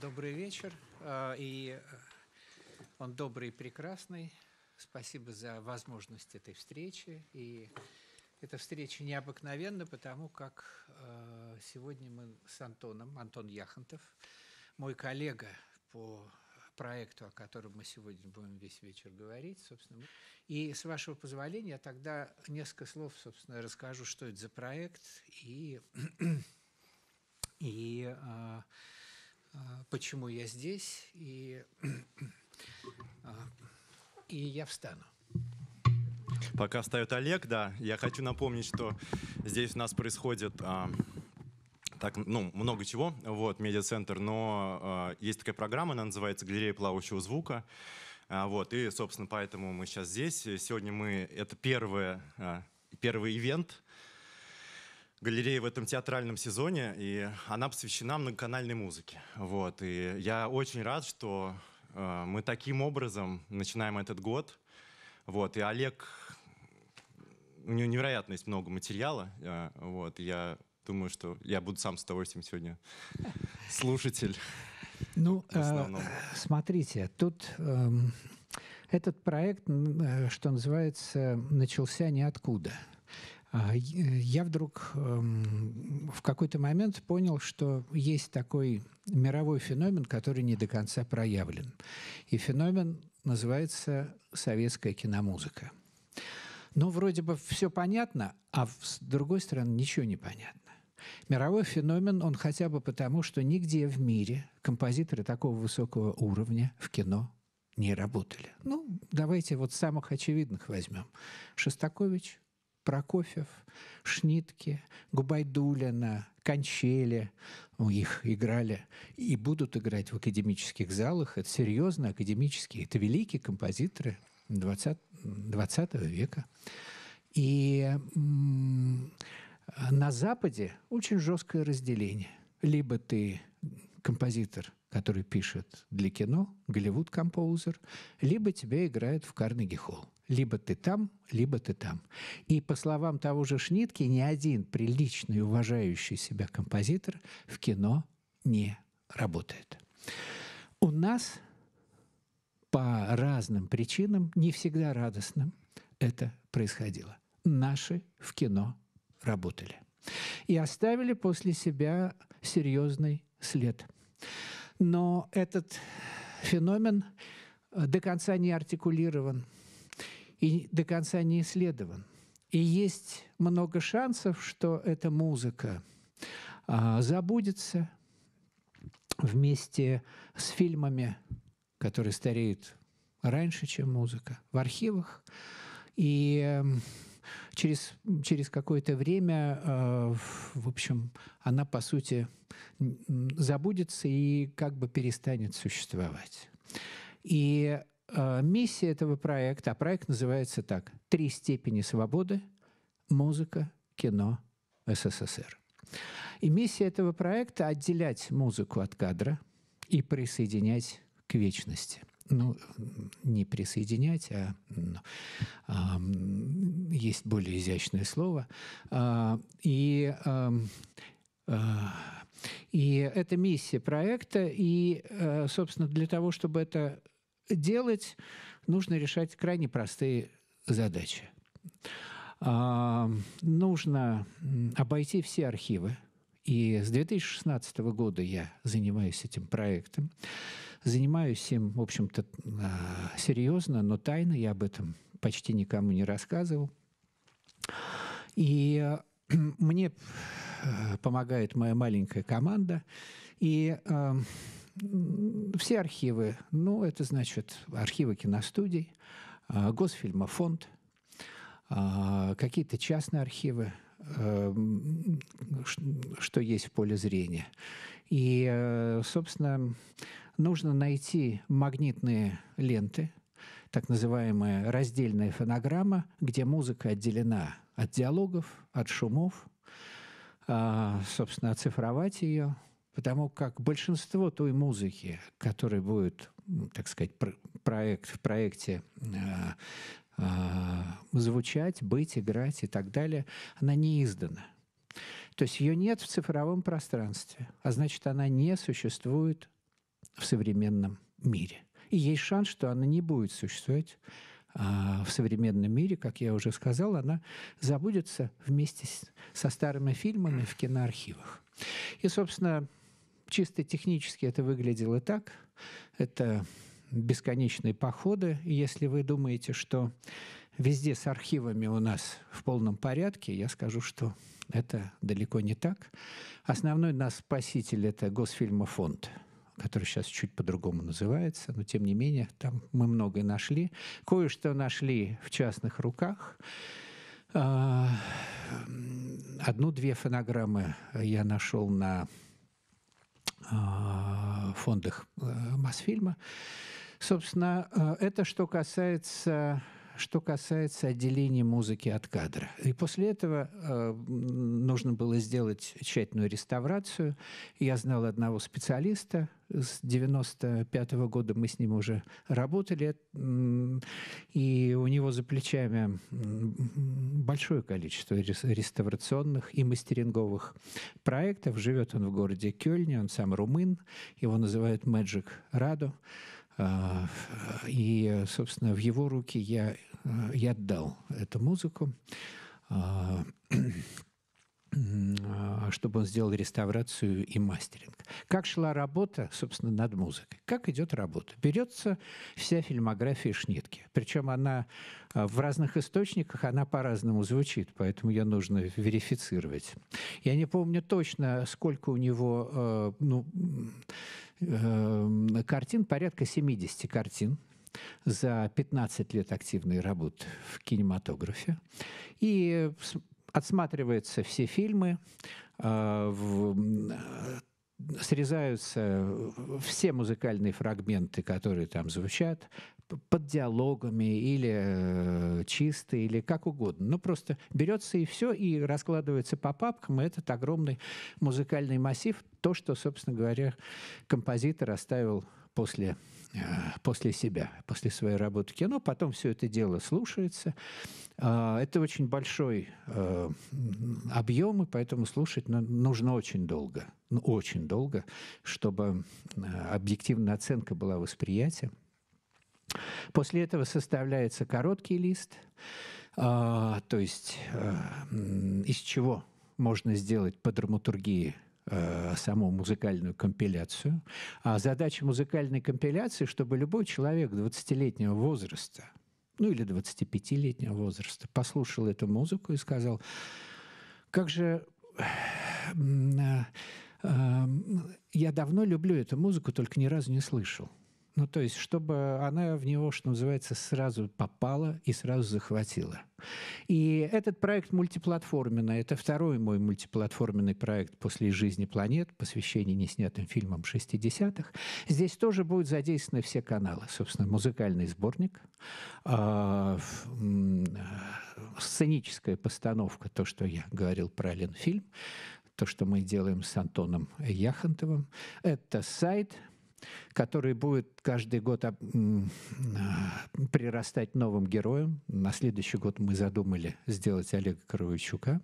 Добрый вечер. А, и э, он добрый и прекрасный. Спасибо за возможность этой встречи. И эта встреча необыкновенна, потому как э, сегодня мы с Антоном, Антон Яхонтов, мой коллега по проекту, о котором мы сегодня будем весь вечер говорить, собственно. И с вашего позволения я тогда несколько слов, собственно, расскажу, что это за проект и и э, а, почему я здесь, и, а, и я встану. Пока встает Олег, да, я хочу напомнить, что здесь у нас происходит а, так, ну, много чего, вот, медиацентр, но а, есть такая программа, она называется «Галерея плавающего звука», а, вот, и, собственно, поэтому мы сейчас здесь. Сегодня мы, это первое, а, первый ивент, Галереи в этом театральном сезоне, и она посвящена многоканальной музыке. Вот. И я очень рад, что э, мы таким образом начинаем этот год. Вот. И Олег, у него невероятно есть много материала. Э, вот. Я думаю, что я буду сам с удовольствием сегодня слушатель. Ну, э, смотрите, тут эм, этот проект, э, что называется, начался ниоткуда. А, я вдруг эм, в какой-то момент понял, что есть такой мировой феномен, который не до конца проявлен. И феномен называется советская киномузыка. Но ну, вроде бы все понятно, а с другой стороны ничего не понятно. Мировой феномен он хотя бы потому, что нигде в мире композиторы такого высокого уровня в кино не работали. Ну, давайте вот самых очевидных возьмем. Шостакович, Прокофьев, Шнитке, Губайдулина, Кончели. Ну, их играли и будут играть в академических залах. Это серьезно академические. Это великие композиторы 20, 20 века. И на Западе очень жесткое разделение. Либо ты композитор, который пишет для кино, Голливуд-композер, либо тебя играют в Карнеги-холл. Либо ты там, либо ты там. И по словам того же Шнитки, ни один приличный, уважающий себя композитор в кино не работает. У нас по разным причинам, не всегда радостным, это происходило. Наши в кино работали. И оставили после себя серьезный след. Но этот феномен до конца не артикулирован – и до конца не исследован. И есть много шансов, что эта музыка а, забудется вместе с фильмами, которые стареют раньше, чем музыка, в архивах. И эм, через, через какое-то время, э, в общем, она, по сути, забудется и как бы перестанет существовать. И Э, миссия этого проекта, а проект называется так «Три степени свободы. Музыка, кино, СССР». И миссия этого проекта — отделять музыку от кадра и присоединять к вечности. Ну, не присоединять, а, а есть более изящное слово. А, и а, и это миссия проекта. И, э, собственно, для того, чтобы это делать, нужно решать крайне простые задачи. А, нужно обойти все архивы. И с 2016 года я занимаюсь этим проектом. Занимаюсь им, в общем-то, а, серьезно, но тайно. Я об этом почти никому не рассказывал. И мне э, помогает моя маленькая команда. И эм, все архивы, ну, это значит архивы киностудий, а, Госфильмофонд, а, какие-то частные архивы, а, что есть в поле зрения. И, э, собственно, нужно найти магнитные ленты, так называемая раздельная фонограмма, где музыка отделена от диалогов, от шумов, собственно, оцифровать ее, потому как большинство той музыки, которая будет, так сказать, проект, в проекте э, э, звучать, быть, играть и так далее, она не издана. То есть ее нет в цифровом пространстве, а значит, она не существует в современном мире. И есть шанс, что она не будет существовать а в современном мире, как я уже сказал, она забудется вместе с, со старыми фильмами в киноархивах. И, собственно, чисто технически это выглядело так. Это бесконечные походы. и Если вы думаете, что везде с архивами у нас в полном порядке, я скажу, что это далеко не так. Основной нас спаситель — это Госфильмофонд который сейчас чуть по-другому называется, но тем не менее там мы многое нашли. Кое-что нашли в частных руках. А, одну-две фонограммы я нашел на Э, фондах э, Мосфильма. Собственно, э, это что касается что касается отделения музыки от кадра. И после этого э, нужно было сделать тщательную реставрацию. Я знал одного специалиста с 95 -го года, мы с ним уже работали, и у него за плечами большое количество реставрационных и мастеринговых проектов. Живет он в городе Кёльне, он сам румын, его называют Magic Rado. А, и, собственно, в его руки я, э, я отдал эту музыку. А, а, а чтобы он сделал реставрацию и мастеринг. Как шла работа, собственно, над музыкой? Как идет работа? Берется вся фильмография Шнитки. Причем она а, в разных источниках, она по-разному звучит, поэтому ее нужно верифицировать. Я не помню точно, сколько у него ну, картин, порядка 70 картин за 15 лет активной работы в кинематографе. И отсматриваются все фильмы, а, срезаются все музыкальные фрагменты, которые там звучат, под диалогами или э, чистые или как угодно. Ну, просто берется и все, и раскладывается по папкам, и этот огромный музыкальный массив, то, что, собственно говоря, композитор оставил после а, после себя, после своей работы кино. Потом все это дело слушается. А, это очень большой а, объем, и поэтому слушать нужно очень долго. Ну, очень долго, чтобы объективная оценка была восприятия. После этого составляется короткий лист, то есть из чего можно сделать по драматургии – э, саму музыкальную компиляцию. А задача музыкальной компиляции, чтобы любой человек 20-летнего возраста, ну или 25-летнего возраста, послушал эту музыку и сказал, как же э, э, я давно люблю эту музыку, только ни разу не слышал. Ну, то есть, чтобы она в него, что называется, сразу попала и сразу захватила. И этот проект мультиплатформенный. Это второй мой мультиплатформенный проект после «Жизни планет», посвящение неснятым фильмам 60-х. Здесь тоже будут задействованы все каналы. Собственно, музыкальный сборник, а, а, сценическая постановка, то, что я говорил про Ленфильм, то, что мы делаем с Антоном Яхонтовым. Это сайт – который будет каждый год а, прирастать новым героем. На следующий год мы задумали сделать Олега Кровичука.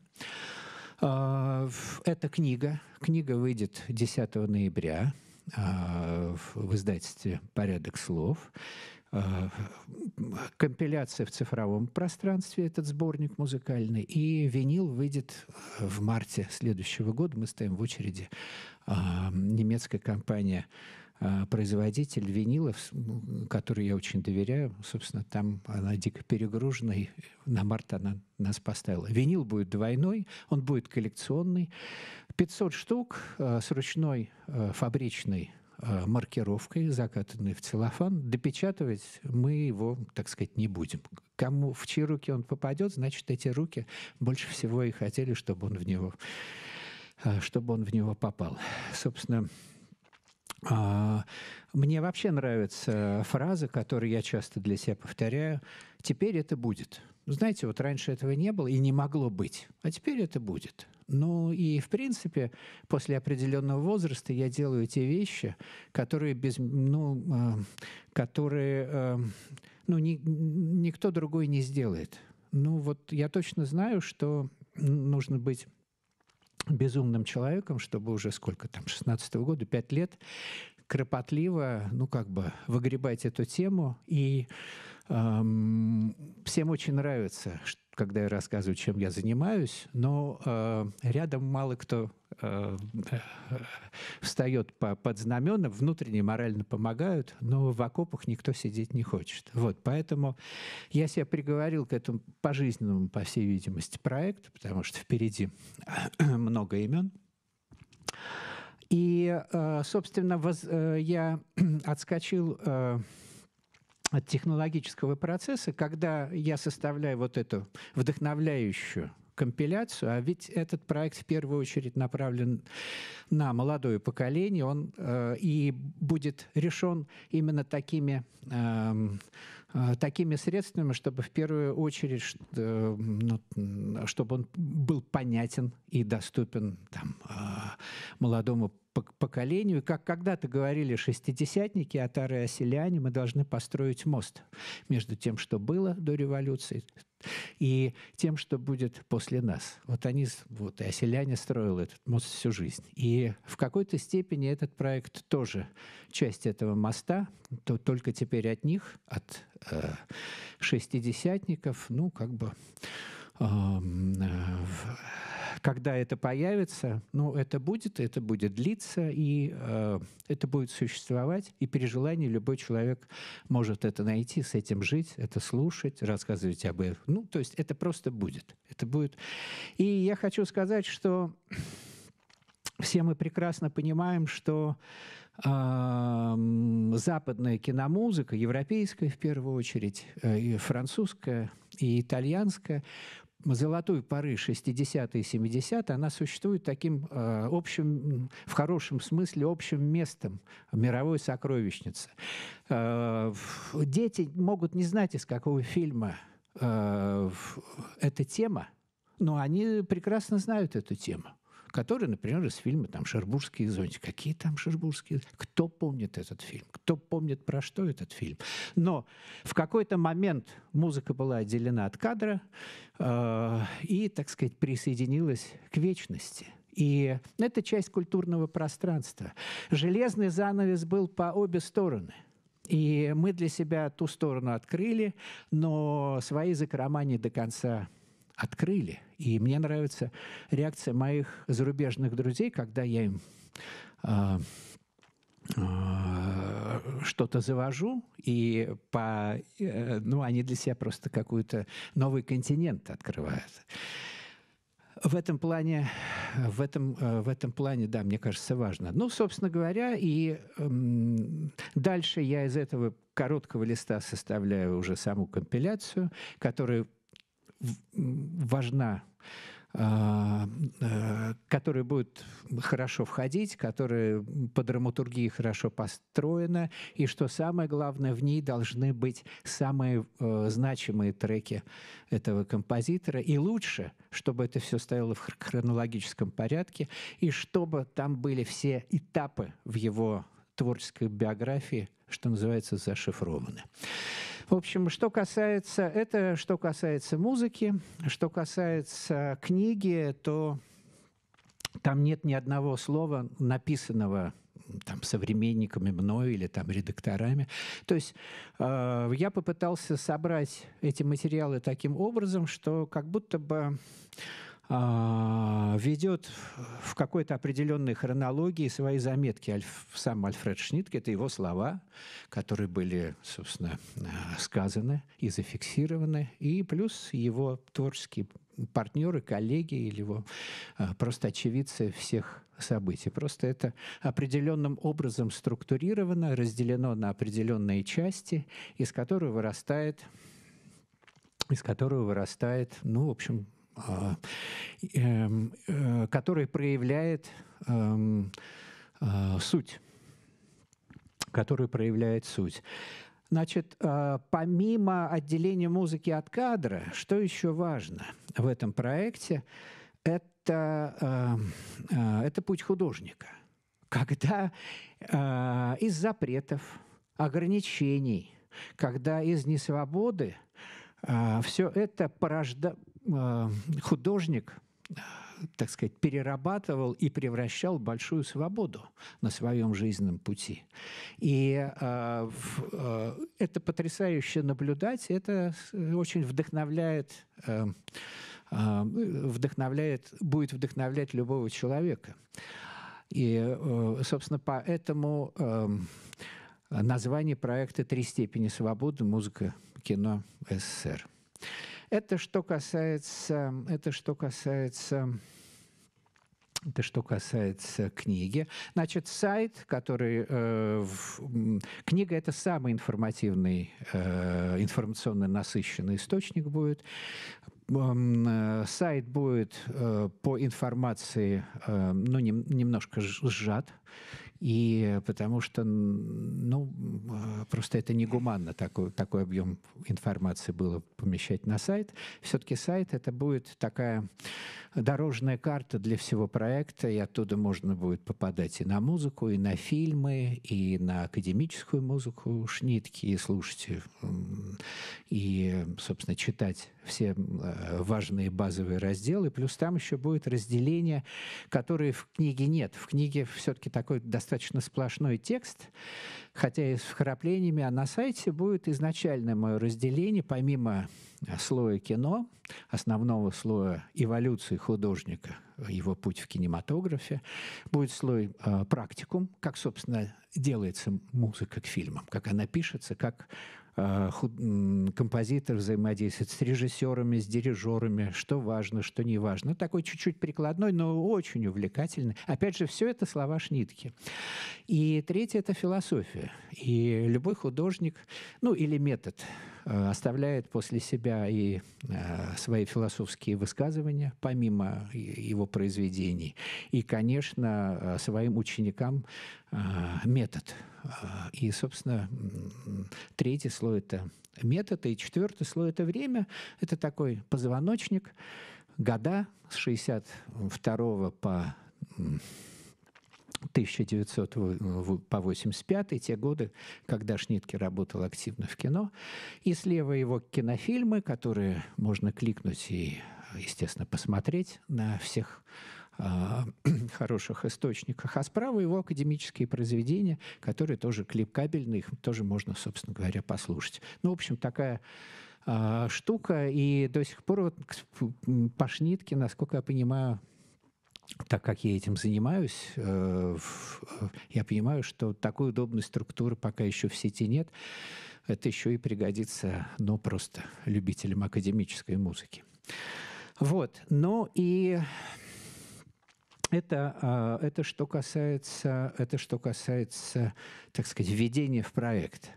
А, эта книга. Книга выйдет 10 ноября а, в издательстве «Порядок слов». Компиляция в цифровом пространстве, этот сборник музыкальный. И винил выйдет в марте следующего года. Мы стоим в очереди. Немецкая компания а, производитель винилов, который я очень доверяю. Собственно, там она дико перегружена, и на март она нас поставила. Винил будет двойной, он будет коллекционный. 500 штук а, с ручной а, фабричной маркировкой, закатанной в целлофан. Допечатывать мы его, так сказать, не будем. Кому в чьи руки он попадет, значит, эти руки больше всего и хотели, чтобы он в него чтобы он в него попал. Собственно, а, мне вообще нравится фраза, которую я часто для себя повторяю. Теперь это будет. Знаете, вот раньше этого не было и не могло быть, а теперь это будет. Ну и, в принципе, после определенного возраста я делаю те вещи, которые без, ну, э, которые, э, ну, ни, никто другой не сделает. Ну вот я точно знаю, что нужно быть безумным человеком, чтобы уже сколько там, 16 -го года, 5 лет, кропотливо, ну как бы, выгребать эту тему. И эм, всем очень нравится, что когда я рассказываю, чем я занимаюсь, но э, рядом мало кто э, э, встает по, под знамена, внутренне морально помогают, но в окопах никто сидеть не хочет. Вот, поэтому я себя приговорил к этому пожизненному, по всей видимости, проекту, потому что впереди много имен. И, э, собственно, воз, э, я отскочил... Э, от технологического процесса, когда я составляю вот эту вдохновляющую компиляцию, а ведь этот проект в первую очередь направлен на молодое поколение, он э, и будет решен именно такими, э, э, такими средствами, чтобы в первую очередь, э, ну, чтобы он был понятен и доступен там, э, молодому по поколению. Как когда-то говорили шестидесятники, атары и оселяне, мы должны построить мост между тем, что было до революции, и тем, что будет после нас. Вот они, вот и оселяне строил этот мост всю жизнь. И в какой-то степени этот проект тоже часть этого моста, то только теперь от них, от э, шестидесятников, ну, как бы эм, э, э когда это появится, ну, это будет, это будет длиться, и э, это будет существовать, и при желании любой человек может это найти, с этим жить, это слушать, рассказывать об этом. Ну, то есть это просто будет. Это будет. И я хочу сказать, что все мы прекрасно понимаем, что э, западная киномузыка, европейская в первую очередь, э, и французская и итальянская, золотой поры 60-е и 70-е, она существует таким э, общим, в хорошем смысле, общим местом мировой сокровищницы. Э, дети могут не знать, из какого фильма э, эта тема, но они прекрасно знают эту тему который, например, из фильма там, «Шербургские зонтики». Какие там «Шербургские»? Кто помнит этот фильм? Кто помнит, про что этот фильм? Но в какой-то момент музыка была отделена от кадра э, и, так сказать, присоединилась к вечности – и это часть культурного пространства. Железный занавес был по обе стороны. И мы для себя ту сторону открыли, но свои закрома не до конца открыли. И мне нравится реакция моих зарубежных друзей, когда я им э, э, что-то завожу, и по, э, ну, они для себя просто какой-то новый континент открывают. В этом плане, в этом, э, в этом плане, да, мне кажется, важно. Ну, собственно говоря, и эм, дальше я из этого короткого листа составляю уже саму компиляцию, которая важна а, э, которая будет хорошо входить, которая по драматургии хорошо построена, и что самое главное, в ней должны быть самые э, значимые треки этого композитора, и лучше, чтобы это все стояло в хронологическом порядке, и чтобы там были все этапы в его творческой биографии, что называется, зашифрованы. В общем, что касается, это что касается музыки, что касается книги, то там нет ни одного слова, написанного там, современниками мною или там, редакторами. То есть э, я попытался собрать эти материалы таким образом, что как будто бы а, ведет в какой-то определенной хронологии свои заметки. Альф, сам Альфред Шнитке – это его слова, которые были, собственно, а, сказаны и зафиксированы, и плюс его творческие партнеры, коллеги или его а, просто очевидцы всех событий. Просто это определенным образом структурировано, разделено на определенные части, из которой вырастает из которого вырастает, ну, в общем, Э, эм, э, который проявляет эм, э, суть, который проявляет суть. Значит, помимо отделения музыки от кадра, что еще важно в этом проекте, это, это путь художника. Когда из запретов, ограничений, когда из несвободы все это порожда, а, художник, так сказать, перерабатывал и превращал большую свободу на своем жизненном пути. И э, э, это потрясающе наблюдать, это очень вдохновляет, э, э, вдохновляет, будет вдохновлять любого человека. И, э, собственно, поэтому э, название проекта «Три степени свободы. Музыка, кино, СССР». Это что касается, это что касается это что касается книги. Значит, сайт, который... Э, в, книга — это самый информативный, э, информационно насыщенный источник будет. Э, сайт будет э, по информации, э, ну, не, немножко сжат. И потому что, ну, а, просто это негуманно, такой, такой объем информации было помещать на сайт. Все-таки сайт это будет такая дорожная карта для всего проекта, и оттуда можно будет попадать и на музыку, и на фильмы, и на академическую музыку Шнитки, и слушать, и, собственно, читать все а, важные базовые разделы. Плюс там еще будет разделение, которые в книге нет. В книге все-таки такой достаточно достаточно сплошной текст, хотя и с вкраплениями, а на сайте будет изначальное мое разделение, помимо э, слоя кино, основного слоя эволюции художника, его путь в кинематографе, будет слой э, практикум, как, собственно, делается музыка к фильмам, как она пишется, как Э, композитор взаимодействует с режиссерами, с дирижерами, что важно, что не важно. Ну, такой чуть-чуть прикладной, но очень увлекательный. Опять же, все это слова Шнитки. И третье — это философия. И любой художник, ну или метод, э, оставляет после себя и э, свои философские высказывания, помимо его произведений. И, конечно, своим ученикам метод. И, собственно, Третий слой – это метод, и четвертый слой – это время. Это такой позвоночник, года с 62 по 1900 по 85 те годы, когда Шнитке работал активно в кино. И слева его кинофильмы, которые можно кликнуть и, естественно, посмотреть на всех а, хороших источниках, а справа его академические произведения, которые тоже клипкабельные, их тоже можно, собственно говоря, послушать. Ну, в общем, такая э, штука, и до сих пор вот Пашнитки, насколько я понимаю, так как я этим занимаюсь, э, я понимаю, что такой удобной структуры пока еще в сети нет. Это еще и пригодится, но ну, просто любителям академической музыки. Вот. Ну и это, а, это, что касается, это что касается, так сказать, введения в проект.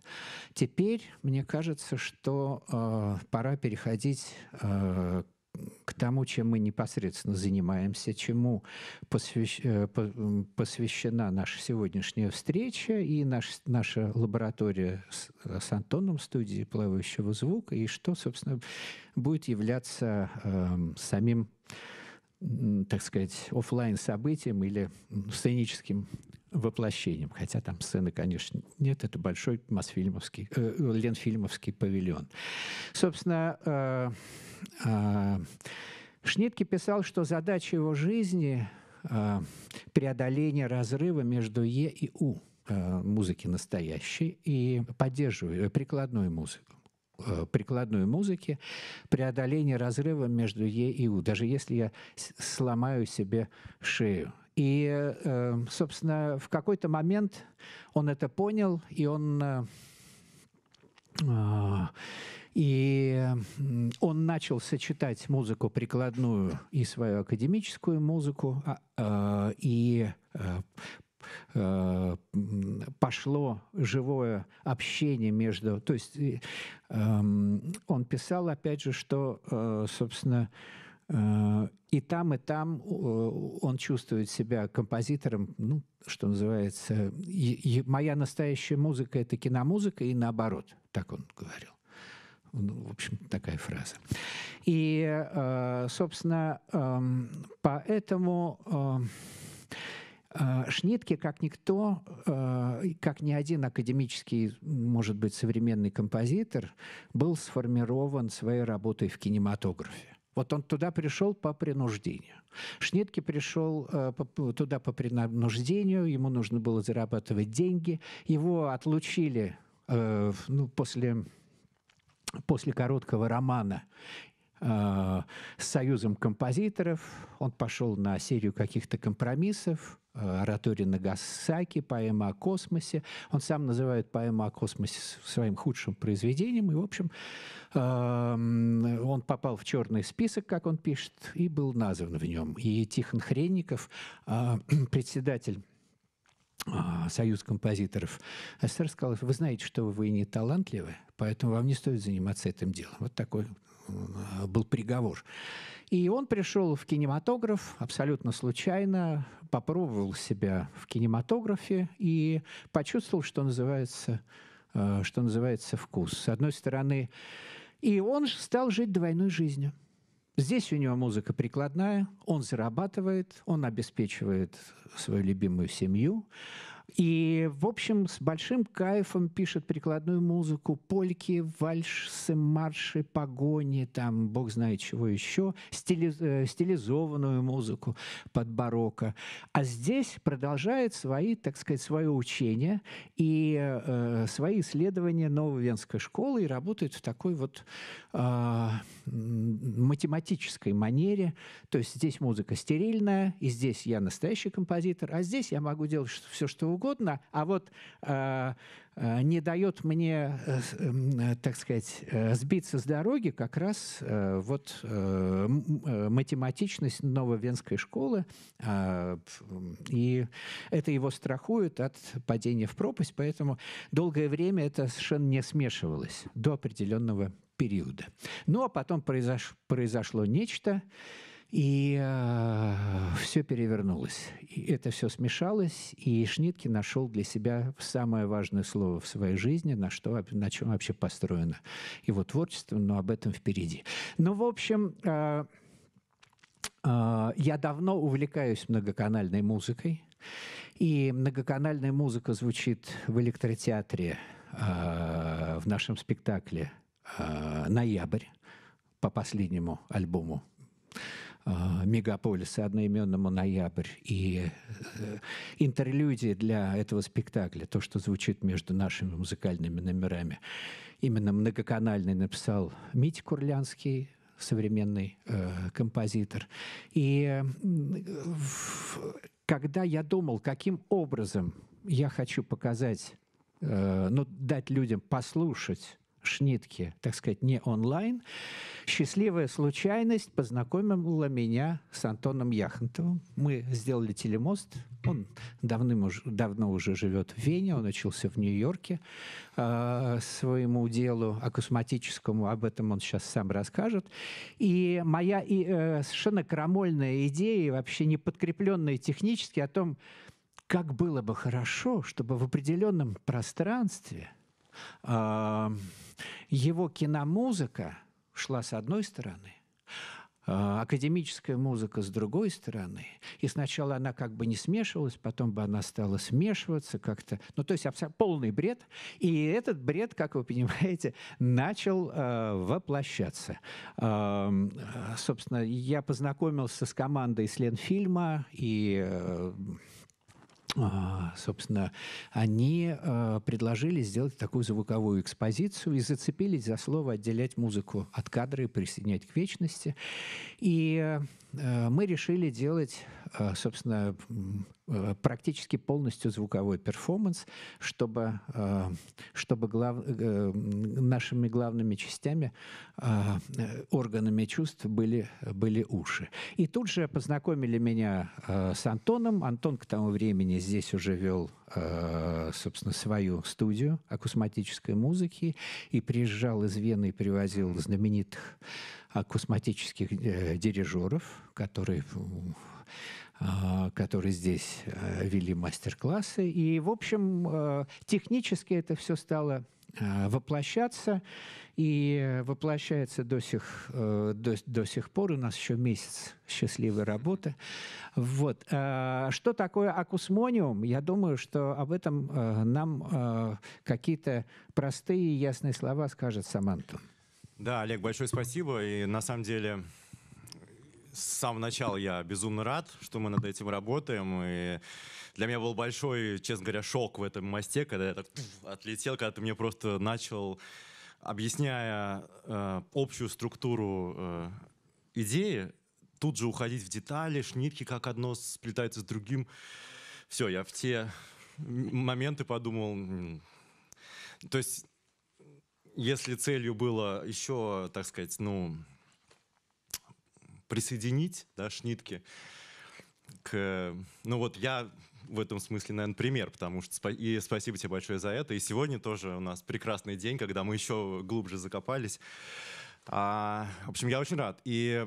Теперь мне кажется, что а, пора переходить а, к тому, чем мы непосредственно занимаемся, чему посвящ... Э, посвящена наша сегодняшняя встреча и наш, наша лаборатория с, с Антоном в студии плавающего звука, и что, собственно, будет являться э, самим так сказать, офлайн событием или сценическим воплощением. Хотя там сцены, конечно, нет. Это большой Мосфильмовский, э, Ленфильмовский павильон. Собственно, э, э, Шнитке писал, что задача его жизни э, – преодоление разрыва между Е и У э, музыки настоящей и поддерживаю э, прикладную музыку. Э, прикладной музыки, преодоление разрыва между Е и У, даже если я сломаю себе шею. И, э, собственно, в какой-то момент он это понял, и он э, а, и он начал сочетать музыку прикладную и свою академическую музыку, а, и э, пошло живое общение между... То есть э, э, он писал, опять же, что, э, собственно, э, и там, и там э, он чувствует себя композитором, ну, что называется, и, и моя настоящая музыка — это киномузыка, и наоборот, так он говорил. Ну, в общем, такая фраза. И, э, собственно, эм, поэтому а, Шнитке, как никто, а, как ни один академический, может быть, современный композитор, был сформирован своей работой в кинематографе. Вот он туда пришел по принуждению. Шнитке пришел э, по, туда по принуждению, ему нужно было зарабатывать деньги. Его отлучили э, ну, после, после короткого романа а, с союзом композиторов, он пошел на серию каких-то компромиссов, а, оратория Нагасаки, поэма о космосе. Он сам называет поэму о космосе своим худшим произведением. И, в общем, а, он попал в черный список, как он пишет, и был назван в нем. И Тихон Хренников, председатель Союз композиторов СССР сказал, вы знаете, что вы не талантливы, поэтому вам не стоит заниматься этим делом. Вот такой Э, был приговор. И он пришел в кинематограф абсолютно случайно, попробовал себя в кинематографе и почувствовал, что называется, э, что называется вкус. С одной стороны, и он стал жить двойной жизнью. Здесь у него музыка прикладная, он зарабатывает, он обеспечивает свою любимую семью, и, в общем, с большим кайфом пишет прикладную музыку, польки, вальсы, марши, погони, там, бог знает чего еще, стили, э, стилизованную музыку под барокко. А здесь продолжает свои, так сказать, свое учение и э, свои исследования новой венской школы и работает в такой вот э, математической манере. То есть здесь музыка стерильная, и здесь я настоящий композитор, а здесь я могу делать все, что угодно, а вот э, э, не дает мне, э, эм, э так сказать, э, сбиться с дороги как раз э, вот э, математичность нововенской школы, э, и это его страхует от падения в пропасть, поэтому долгое время это совершенно не смешивалось до определенного периода. Ну а потом произош, произошло нечто, и э, а, все перевернулось. И это все смешалось, и Шнитке нашел для себя самое важное слово в своей жизни, на, что, на чем вообще построено его творчество, но об этом впереди. Ну, в общем, э, э, я давно увлекаюсь многоканальной музыкой, и многоканальная музыка звучит в электротеатре э, в нашем спектакле э, «Ноябрь» по последнему альбому а, мегаполиса одноименному «Ноябрь» и э, интерлюдии для этого спектакля, то, что звучит между нашими музыкальными номерами. Именно многоканальный написал Митя Курлянский, современный э, композитор. И э, когда я думал, каким образом я хочу показать, э, ну, дать людям послушать Шнитке, так сказать, не онлайн, счастливая случайность познакомила меня с Антоном Яхонтовым. Мы сделали телемост. Он давным уже, давно уже живет в Вене, он учился в Нью-Йорке э, своему делу акусматическому, об этом он сейчас сам расскажет. И моя и, э, совершенно крамольная идея, вообще не подкрепленная технически, о том, как было бы хорошо, чтобы в определенном пространстве э, его киномузыка шла с одной стороны, а академическая музыка с другой стороны. И сначала она как бы не смешивалась, потом бы она стала смешиваться как-то. Ну, то есть полный бред. И этот бред, как вы понимаете, начал э, воплощаться. Эм, э, собственно, я познакомился с командой Сленфильма и... Э, а, собственно, они а, предложили сделать такую звуковую экспозицию и зацепились за слово «отделять музыку от кадра и присоединять к вечности». И Э, мы решили делать, э, собственно, э, практически полностью звуковой перформанс, чтобы, чтобы глав, нашими главными частями, а, органами чувств были, были уши. И тут же познакомили меня с Антоном. Антон к тому времени здесь уже вел Э, собственно, свою студию акусматической музыки и приезжал из Вены и привозил знаменитых акусматических э, дирижеров, которые э, которые здесь вели мастер-классы. И, в общем, технически это все стало Э, воплощаться, и воплощается до сих, э, до, до сих пор. У нас еще месяц счастливой работы. Вот. Э, что такое акусмониум? Я думаю, что об этом нам какие-то простые и ясные слова скажет Саманта. Да, Олег, большое спасибо. И на самом деле с самого начала я безумно рад, что мы над этим работаем. И для меня был большой, честно говоря, шок в этом мосте, когда я так отлетел, когда ты мне просто начал, объясняя э, общую структуру э, идеи, тут же уходить в детали, шнитки, как одно сплетается с другим. Все, я в те моменты подумал... То есть, если целью было еще, так сказать, ну, присоединить, да, шнитки к... Ну вот я в этом смысле, наверное, пример, потому что... И спасибо тебе большое за это. И сегодня тоже у нас прекрасный день, когда мы еще глубже закопались. А, в общем, я очень рад. И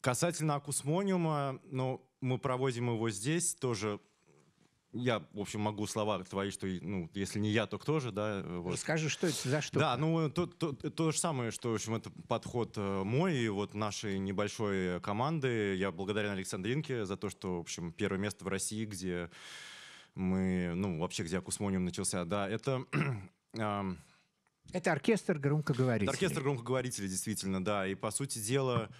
касательно акусмониума, ну, мы проводим его здесь тоже я, в общем, могу слова твои, что, ну, если не я, то кто же, да? Э, вот. Расскажи, что это за что? Да, ну, то, то, то же самое, что, в общем, это подход э, мой и вот нашей небольшой команды. Я благодарен Александринке за то, что, в общем, первое место в России, где мы, ну, вообще, где Акусмониум начался, да, это... Эм, это оркестр громкоговорителей. Это оркестр громкоговорителей, действительно, да. И, по сути дела,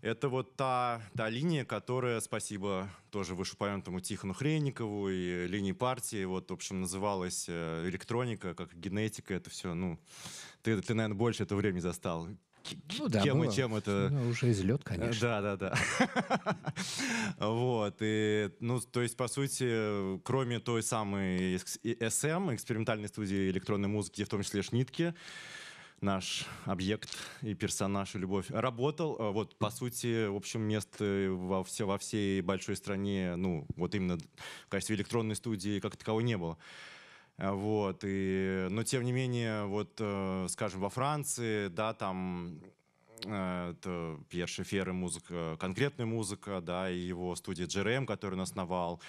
это вот та, та линия, которая, спасибо тоже вышеупомянутому Тихону Хренникову и линии партии, вот, в общем, называлась э, электроника, как генетика, это все, ну, ты, ты наверное, больше этого времени застал. Ну, да, кем было, и чем это... Ну, ну уже излет, э, конечно. Да, да, да. вот, и, ну, то есть, по сути, кроме той самой SM, экспериментальной студии электронной музыки, где в том числе шнитки, наш объект и персонаж и любовь работал. Э, вот, по сути, в общем, мест э, во, все, во всей большой стране, ну, вот именно в качестве электронной студии как такового не было. Э, вот, и, но тем не менее, вот, скажем, во Франции, да, там это Пьер Шефер и музыка, конкретная музыка, да, и его студия GRM, которую он основал,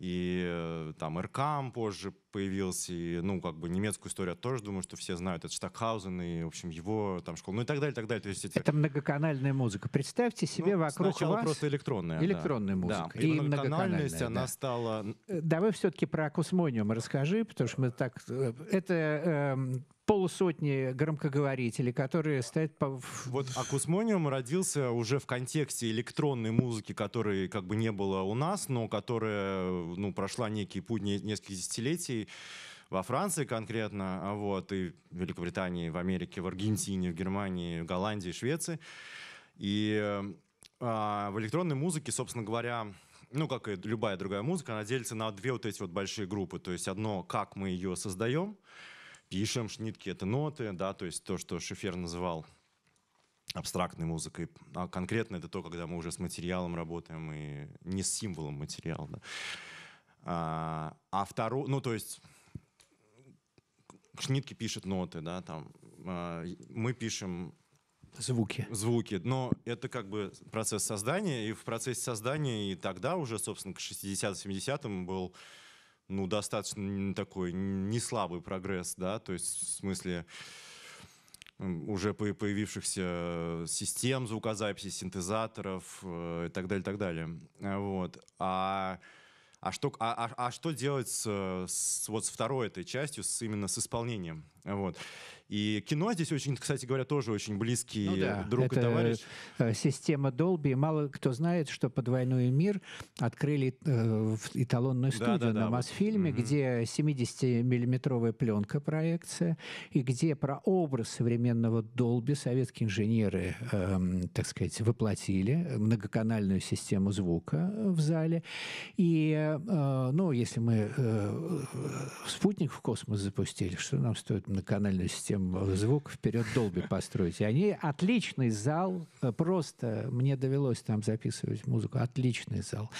и э, там РКАМ позже появился, и, ну, как бы немецкую историю тоже, думаю, что все знают, это Штакхаузен и, в общем, его там школа, ну и так далее, так далее. То есть эти... Это многоканальная музыка. Представьте себе ну, вокруг вас... просто электронная. Электронная да. музыка. Да. И, и многоканальность, да. она стала... Э, давай все-таки про Космониум расскажи, потому что мы так... Э, это э, полусотни громкоговорителей, которые стоят по... Вот Акусмониум родился уже в контексте электронной музыки, которой как бы не было у нас, но которая ну, прошла некий путь нескольких десятилетий во Франции конкретно, а вот, и в Великобритании, в Америке, в Аргентине, в Германии, в Голландии, Швеции. И а, в электронной музыке, собственно говоря, ну, как и любая другая музыка, она делится на две вот эти вот большие группы. То есть одно, как мы ее создаем, Пишем шнитки — это ноты, да, то есть то, что Шифер называл абстрактной музыкой, а конкретно это то, когда мы уже с материалом работаем и не с символом материала. Да. А, а второй, ну то есть Шнитки пишет ноты, да, там э, мы пишем звуки. Звуки, но это как бы процесс создания, и в процессе создания и тогда уже, собственно, к 60-70-м был ну, достаточно такой не слабый прогресс, да, то есть в смысле уже появившихся систем звукозаписи, синтезаторов э, и так далее, и так далее. Э, вот. А, а, что, а, а, а что делать с, с, вот с второй этой частью, с, именно с исполнением? Э, вот. И кино здесь очень, кстати говоря, тоже очень близкий ну, да. друг Это и товарищ. Э, система Долби. Мало кто знает, что по «Двойной мир» открыли э, эталонную студию да, да, на да, Мосфильме, вот. где 70-миллиметровая пленка проекция, и где про образ современного Долби советские инженеры, э, так сказать, воплотили э, многоканальную систему звука э, в зале. И, э, ну, если мы э, спутник в космос запустили, что нам стоит многоканальную систему Э, звук вперед долби построить. И они отличный зал, э, просто мне довелось там записывать музыку, отличный зал.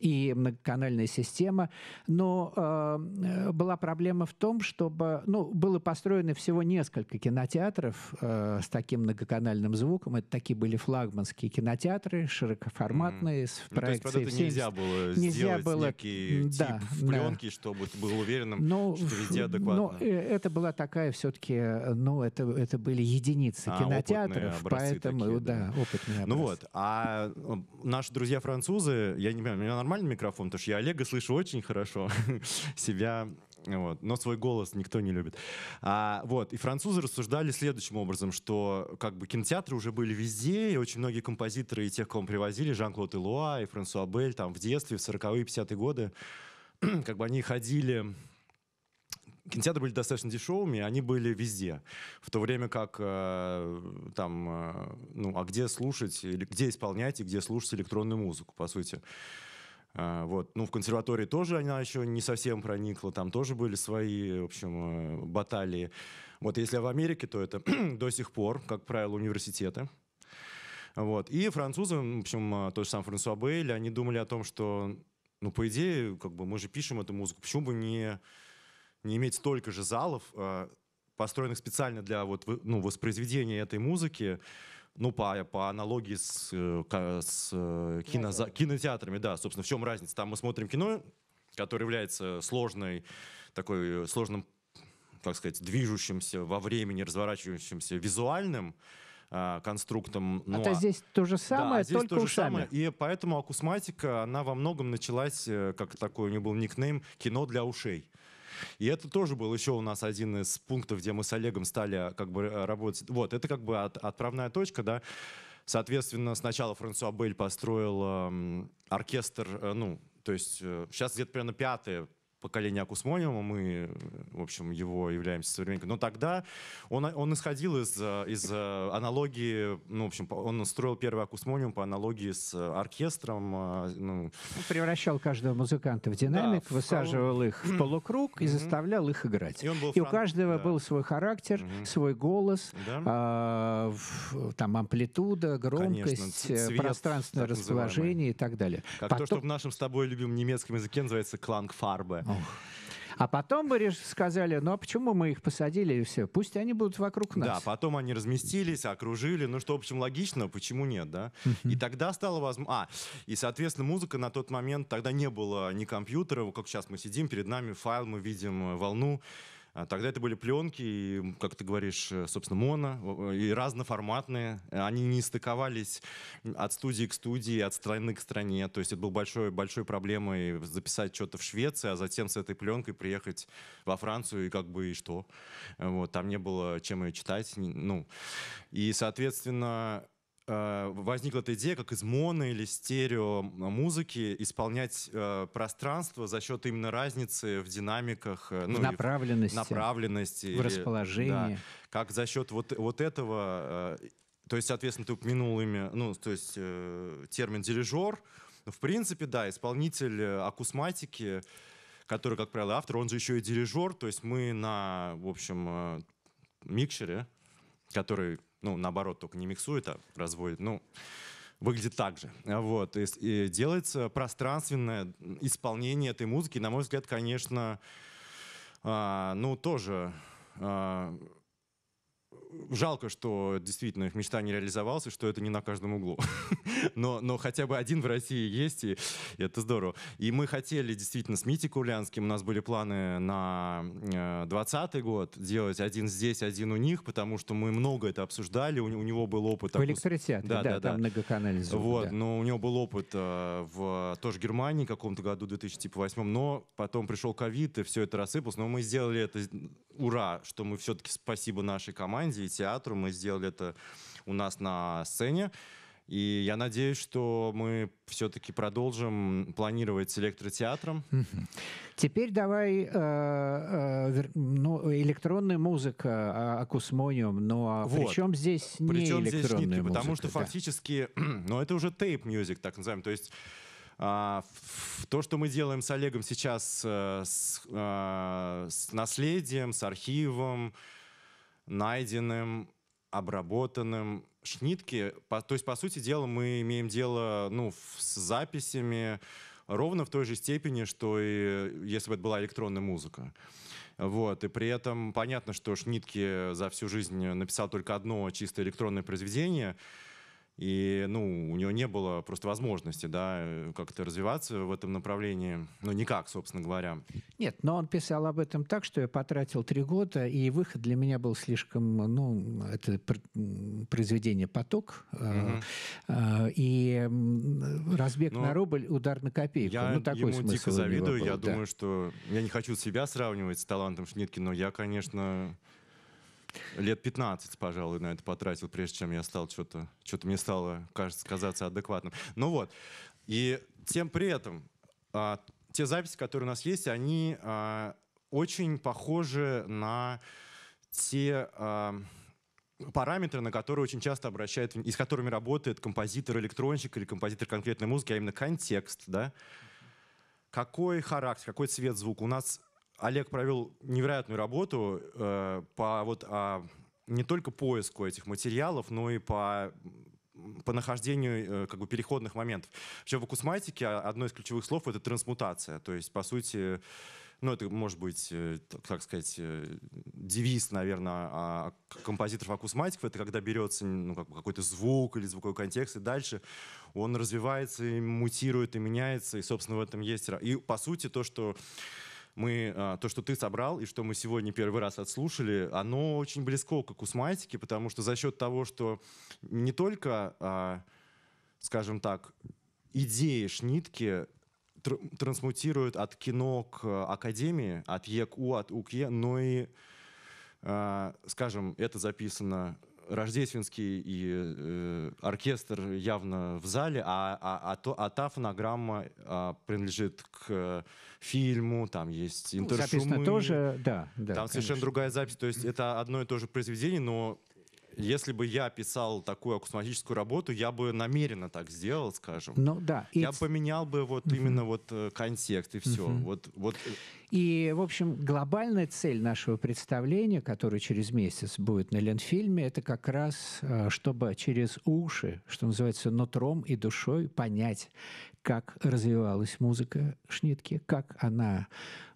И многоканальная система. Но э, э, была проблема в том, чтобы, ну, было построено всего несколько кинотеатров э, с таким многоканальным звуком. Это такие были флагманские кинотеатры, широкоформатные, mm. с проекцией. Ну, то есть, нельзя было нельзя сделать было... некий да, тип пленки, да. чтобы был уверен, уверенным, ну, что везде ну, адекватно. Но это была такая все-таки Э, ну, это, это были единицы а, кинотеатров, поэтому, такие, да, да, опытные ну образцы. Ну вот, а э, наши друзья-французы, я не понимаю, у меня нормальный микрофон, потому что я Олега слышу очень хорошо, себя вот. Но свой голос никто не любит. А, вот. И французы рассуждали следующим образом, что как бы кинотеатры уже были везде, и очень многие композиторы и тех, кого привозили, Жан-Клод Илуа и Франсуа Бель, там в детстве, в 40-е, 50-е годы, как бы они ходили кинотеатры были достаточно дешевыми, они были везде. В то время как э, там, э, ну, а где слушать, или где исполнять и где слушать электронную музыку, по сути. Э, вот. Ну, в консерватории тоже она еще не совсем проникла, там тоже были свои, в общем, э, баталии. Вот если в Америке, то это до сих пор, как правило, университеты. Вот. И французы, в общем, э, тот же сам Франсуа Бейли, они думали о том, что, ну, по идее, как бы мы же пишем эту музыку, почему бы не не иметь столько же залов, э, построенных специально для вот, ну, воспроизведения этой музыки, ну, по, по аналогии с, э, с э, киноза, кинотеатрами, да, собственно, в чем разница? Там мы смотрим кино, которое является сложной, такой сложным, как сказать, движущимся во времени, разворачивающимся визуальным, конструктом. Но... Ну, Это а здесь то же самое, да, здесь только то же ушами. Самое. И поэтому акусматика, она во многом началась, как такой у нее был никнейм, кино для ушей. И это тоже был еще у нас один из пунктов, где мы с Олегом стали а, как бы э, работать. Вот, это как бы от, отправная точка, да. Соответственно, сначала Франсуа Бель построил э, оркестр, э, ну, то есть э, сейчас где-то примерно пятый поколения Акусмониума, мы, в общем, его являемся современниками. Но тогда он, он исходил из, из аналогии, ну, в общем, он строил первый Акусмониум по аналогии с оркестром. А, ну. превращал каждого музыканта в динамик, да, высаживал в... их в полукруг и заставлял их играть. И, он был и фран... у каждого да. был свой характер, свой голос, да. а, в, там амплитуда, громкость, Конечно, цвет, э, пространственное расположение называемый. и так далее. Как Потом... то, что в нашем с тобой любимом немецком языке называется кланг фарбы. А потом бы сказали, ну а почему мы их посадили и все? Пусть они будут вокруг нас. Да, потом они разместились, окружили, ну что, в общем, логично, почему нет, да? И тогда стало возможно... А, и, соответственно, музыка на тот момент, тогда не было ни компьютера, как сейчас мы сидим, перед нами файл, мы видим э, волну, а, тогда это были пленки, как ты говоришь, э, собственно, моно э, и разноформатные. Они не стыковались от студии к студии, от страны к стране. То есть это был большой, большой проблемой записать что-то в Швеции, а затем с этой пленкой приехать во Францию и как бы и что. Вот, там не было чем ее читать. Ну, и, соответственно, Э, возникла эта идея, как из моно или стерео музыки исполнять э, пространство за счет именно разницы в динамиках, э, ну, в направленности, в, направленности, в расположении. Да, как за счет вот, вот этого, то есть, соответственно, ты упомянул имя, ну, то есть термин дирижер. В принципе, да, исполнитель акусматики, который, как правило, автор, он же еще и дирижер, то есть мы на, в общем, микшере, который, ну, наоборот, только не миксует, а разводит, ну, выглядит так же. Вот. И, и делается пространственное исполнение этой музыки, на мой взгляд, конечно, а, ну, тоже а, жалко, что действительно их мечта не реализовалась, и что это не на каждом углу. но, но хотя бы один в России есть, и, это здорово. И мы хотели действительно с Мити Курлянским у нас были планы на 2020 э, год делать один здесь, один у них, потому что мы много это обсуждали, у, у него был опыт... В электротеатре, да, да, да, там да. многоканальный Вот, да. но у него был опыт э, в тоже Германии каком-то году, 2008, но потом пришел ковид, и все это рассыпалось, но мы сделали это, ура, что мы все-таки спасибо нашей команде, команде и театру. Мы сделали это у нас на сцене. И я надеюсь, что мы все-таки продолжим планировать с электротеатром. Теперь давай э, э, ну, электронная музыка, а, акусмониум, но ну, а вот. чем здесь не причем электронная здесь нитки, музыка? Потому что да. фактически, ну это уже тейп-мьюзик, так называемый, то есть а, то, что мы делаем с Олегом сейчас, э, с, а, с наследием, с архивом, найденным, обработанным. Шнитки, по, то есть, по сути дела, мы имеем дело ну, с записями ровно в той же степени, что и если бы это была электронная музыка. Вот. И при этом понятно, что Шнитке за всю жизнь написал только одно чисто электронное произведение — и, ну, у нее не было просто возможности, да, э, как-то развиваться в этом направлении. Ну, никак, собственно говоря. Нет, но он писал об этом так, что я потратил три года, и выход для меня был слишком, ну, это произведение «Поток», э, а, и разбег на рубль, удар на копейку. Я ну, такой ему дико завидую. я думаю, что... Я не хочу себя сравнивать с талантом Шниткина, но я, конечно лет 15, пожалуй, на это потратил, прежде чем я стал что-то, что-то мне стало, кажется, казаться адекватным. Ну вот. И тем при этом а, те записи, которые у нас есть, они а, очень похожи на те а, параметры, на которые очень часто обращают, и с которыми работает композитор-электронщик или композитор конкретной музыки, а именно контекст, да? Какой характер, какой цвет звука? У нас Олег провел невероятную работу э, по вот а, не только поиску этих материалов, но и по по нахождению э, как бы переходных моментов. Вообще в акусматике одно из ключевых слов — это трансмутация. То есть, по сути, ну, это может быть, как э, сказать, э, девиз, наверное, а, композиторов-акусматиков. Это когда берется ну, как бы какой-то звук или звуковой контекст, и дальше он развивается, и мутирует, и меняется. И, собственно, в этом есть... И, по сути, то, что мы, а, то, что ты собрал и что мы сегодня первый раз отслушали, оно очень близко к акусматике, потому что за счет того, что не только, а, скажем так, идеи Шнитки тр трансмутируют от кино к академии, от ЕКУ, от УКЕ, но и, а, скажем, это записано рождественский и э, оркестр явно в зале, а, а, а, то, а та фонограмма а, принадлежит к фильму, там есть ну, интершумы. Ну, тоже, да. да там конечно. совершенно другая запись, то есть это одно и то же произведение, но если бы я писал такую акустоматическую работу, я бы намеренно так сделал, скажем. Ну да. я it's... поменял бы вот mm-hmm. именно вот э, контекст и все. Mm-hmm. Вот, вот. Э. И, в общем, глобальная цель нашего представления, которое через месяц будет на Ленфильме, это как раз, э, чтобы через уши, что называется, нутром и душой понять, как развивалась музыка Шнитке, как она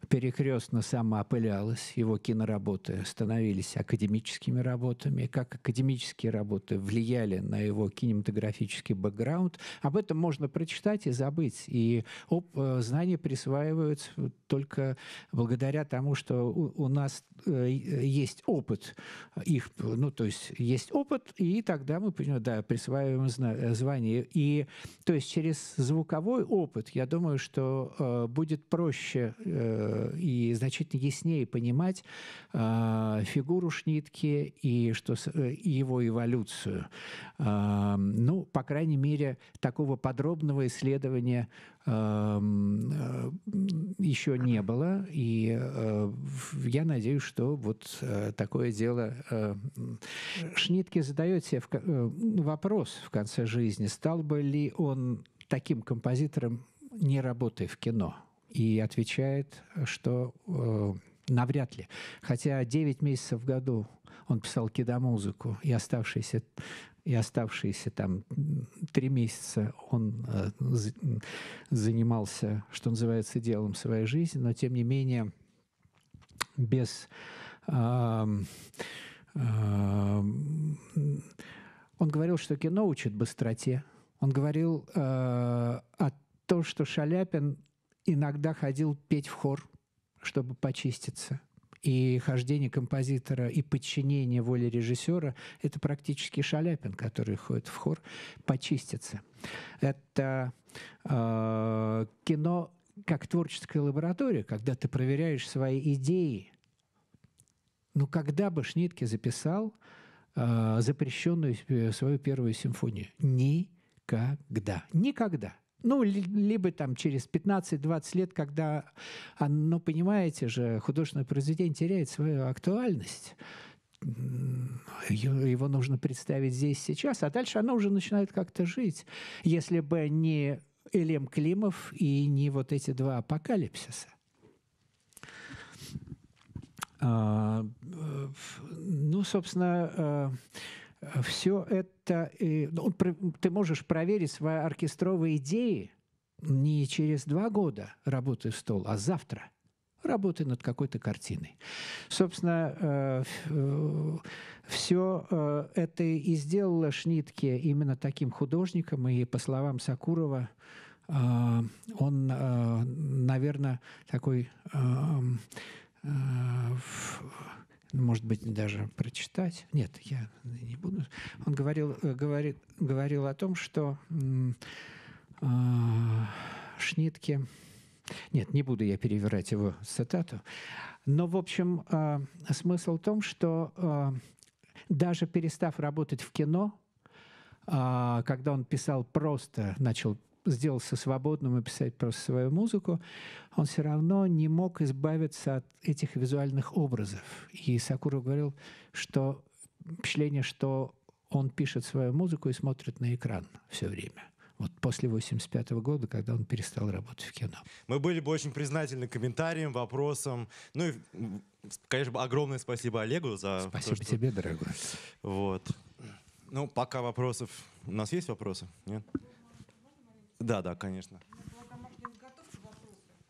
перекрестно самоопылялось его киноработы становились академическими работами, как академические работы влияли на его кинематографический бэкграунд. Об этом можно прочитать и забыть. И об, э, знания присваиваются только благодаря тому, что у, у нас э, есть опыт их, ну, то есть есть опыт, и тогда мы да, присваиваем э, звание. И, то есть через звуковой опыт, я думаю, что э, будет проще э, и значительно яснее понимать а, фигуру Шнитке и, что, э, и его эволюцию. А, ну, по крайней мере, такого подробного исследования а, э, еще не было, и э, я надеюсь, что вот такое дело... Шнитке задает себе вопрос в конце жизни, стал бы ли он таким композитором, не работая в кино – и отвечает, что э, навряд ли. Хотя 9 месяцев в году он писал кидомузыку, и оставшиеся и оставшиеся там три месяца он э, занимался, что называется, делом своей жизни, но тем не менее без э, он говорил, что кино учит быстроте. Он говорил э, о том, что Шаляпин иногда ходил петь в хор, чтобы почиститься. И хождение композитора, и подчинение воле режиссера — это практически Шаляпин, который ходит в хор, почиститься. Это э, кино как творческая лаборатория, когда ты проверяешь свои идеи. Ну, когда бы Шнитке записал э, запрещенную э, свою первую симфонию? Никогда. Никогда. Ну, либо там через 15-20 лет, когда, а, ну, понимаете же, художественное произведение теряет свою актуальность его нужно представить здесь сейчас, а дальше оно уже начинает как-то жить. Если бы не Элем Климов и не вот эти два апокалипсиса. А, э, ну, собственно, э, все это... Э, ну, ты можешь проверить свои оркестровые идеи не через два года работы в стол, а завтра работы над какой-то картиной. Собственно, э, э, все это и сделало Шнитке именно таким художником, и, по словам Сакурова, он, наверное, такой ну, может быть, даже прочитать. Нет, я не буду. Он говорил, э, говорит, говорил о том, что э, Шнитке... Нет, не буду я перевирать его цитату. Но, в общем, э, смысл в том, что э, даже перестав работать в кино, когда он писал просто, начал сделался свободным и писать просто свою музыку, он все равно не мог избавиться от этих визуальных образов. И Сакура говорил, что впечатление, что он пишет свою музыку и смотрит на экран все время вот после 85 -го года, когда он перестал работать в кино. Мы были бы очень признательны комментариям, вопросам. Ну и, конечно, огромное спасибо Олегу за... Спасибо то, что... тебе, дорогой. Вот. Ну, пока вопросов... У нас есть вопросы? Нет? Да, да, конечно.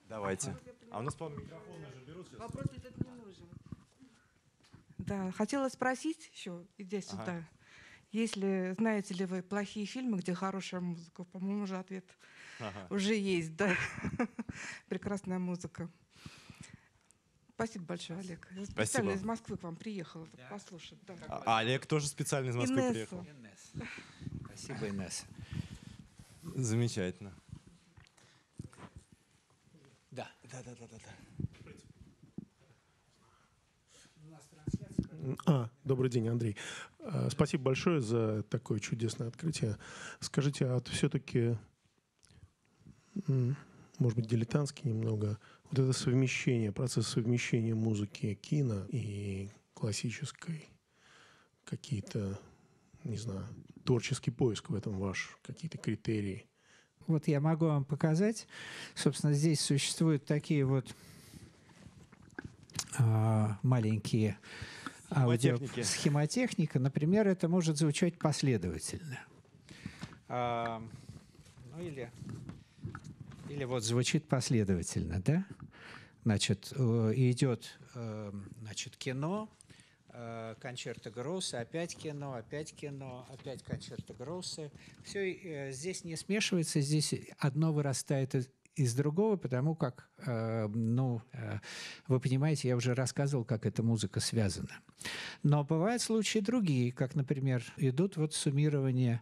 Давайте. А у нас, по-моему, микрофоны же берут сейчас. Вопрос этот не нужен. Да, хотела спросить еще, идя сюда, ага. если знаете ли вы плохие фильмы, где хорошая музыка? По-моему, уже ответ ага. уже есть, да. Прекрасная музыка. Спасибо большое, Олег. Я специально из Москвы к вам приехала да. послушать. Да. А, а, Олег тоже специально из Москвы Инесса. приехал. Инесса. Спасибо, Инесса. Замечательно. Да, да, да, да, да. да. А, добрый день, Андрей. А, спасибо большое за такое чудесное открытие. Скажите, а все-таки, может быть, дилетантский немного, вот это совмещение, процесс совмещения музыки кино и классической какие-то, не знаю, творческий поиск в этом ваш? Какие-то критерии? Вот я могу вам показать. Собственно, здесь существуют такие вот а, маленькие аудио схемотехника. Например, это может звучать последовательно. А, ну или, или вот звучит последовательно, да? Значит, э, идет э, значит, кино, Э, концерта Гроуса, опять кино, опять кино, опять концерта Гроуса. Все э, здесь не смешивается, здесь одно вырастает из, другого, потому как, э, ну, вы понимаете, я уже рассказывал, как эта музыка связана. Но бывают случаи другие, как, например, идут вот суммирование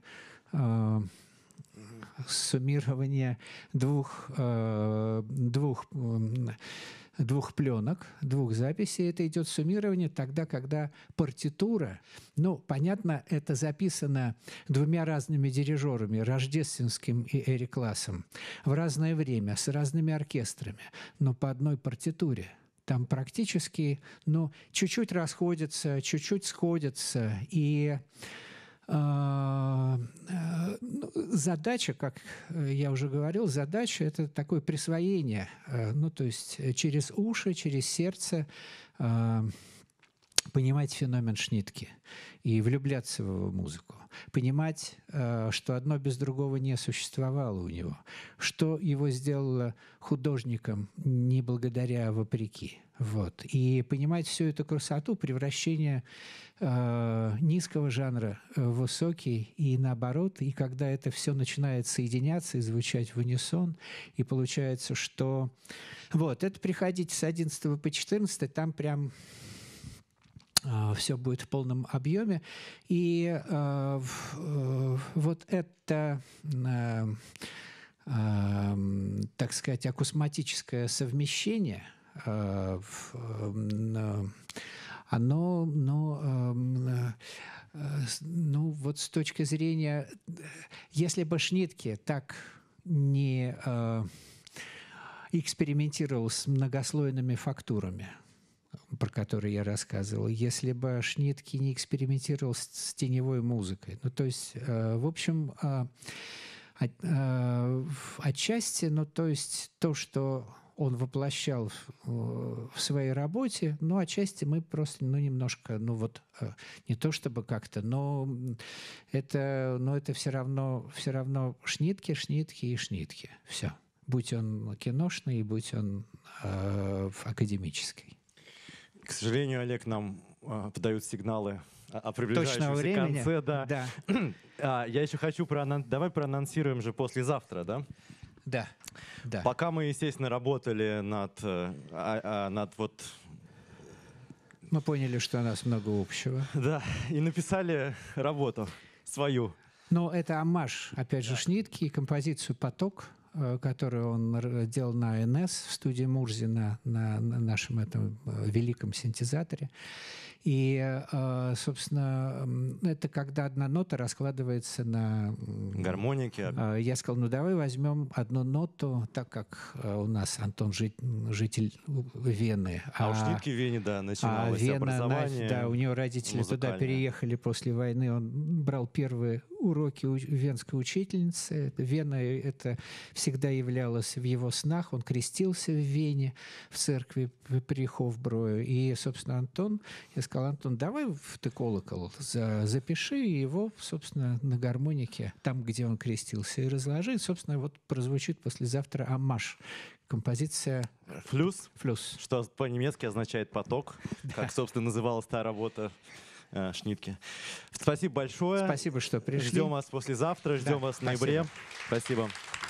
суммирование двух, двух двух пленок, двух записей. Это идет суммирование тогда, когда партитура, ну, понятно, это записано двумя разными дирижерами, Рождественским и Эри-классом, в разное время, с разными оркестрами, но по одной партитуре – там практически, ну, чуть-чуть расходятся, чуть-чуть сходятся. И а, э, ну, задача, как э, я уже говорил, задача – это такое присвоение, э, ну, то есть через уши, через сердце а, понимать феномен Шнитки и влюбляться в его музыку, понимать, э, что одно без другого не существовало у него, что его сделало художником не благодаря, а вопреки. Вот. И понимать всю эту красоту превращение э, низкого жанра в высокий и наоборот. И когда это все начинает соединяться и звучать в унисон, и получается, что... Вот, это приходите с 11 по 14, там прям а, все будет в полном объеме. И а, э, вот это, э, э, так сказать, акусматическое совмещение, э, э, оно, ну, э, э, ну, вот с точки зрения, если бы Шнитке так не э, экспериментировал с многослойными фактурами – про который я рассказывал, если бы Шнитки не экспериментировал с, с теневой музыкой. Ну, то есть, э, в общем, э, э, отчасти, ну, то есть то, что он воплощал в, в своей работе, ну, отчасти мы просто, ну, немножко, ну, вот, э, не то чтобы как-то, но это, но это все равно, все равно шнитки, шнитки и шнитки. Все. Будь он киношный, будь он э, академический. К сожалению, Олег, нам э, подают сигналы о, о приближающемся времени. конце. Да. да. а, я еще хочу проанонсировать. Давай проанонсируем же послезавтра, да? Да. да. Пока мы, естественно, работали над, э, а, а, над вот мы поняли, что у нас много общего. Да, и написали работу свою. Но это амаш, опять же, да. шнитки и композицию «Поток», Э, которую он делал на НС в студии Мурзина на, на нашем этом э, великом синтезаторе. И, э, собственно, это когда одна нота раскладывается на... гармонике Я сказал, ну давай возьмем одну ноту, так как у нас Антон жить, житель Вены. А, а у Штитки Вене, да, началось а Вена, образование. да, у него родители туда переехали после войны. Он брал первые уроки венской учительницы. Вена э, это всегда являлась в его снах. Он крестился в Вене, в церкви при Хофброю. И, собственно, Антон, я сказал, Антон, давай ты колокол за, запиши его, собственно, на гармонике, там, где он крестился, и разложи. собственно, вот прозвучит послезавтра «Амаш», композиция «Флюс», Флюс. что по-немецки означает «поток», как, собственно, называлась та работа Э, Шнитке. Спасибо большое. Спасибо, что пришли. Ждем вас послезавтра, ждем да. вас в ноябре. Спасибо. Спасибо.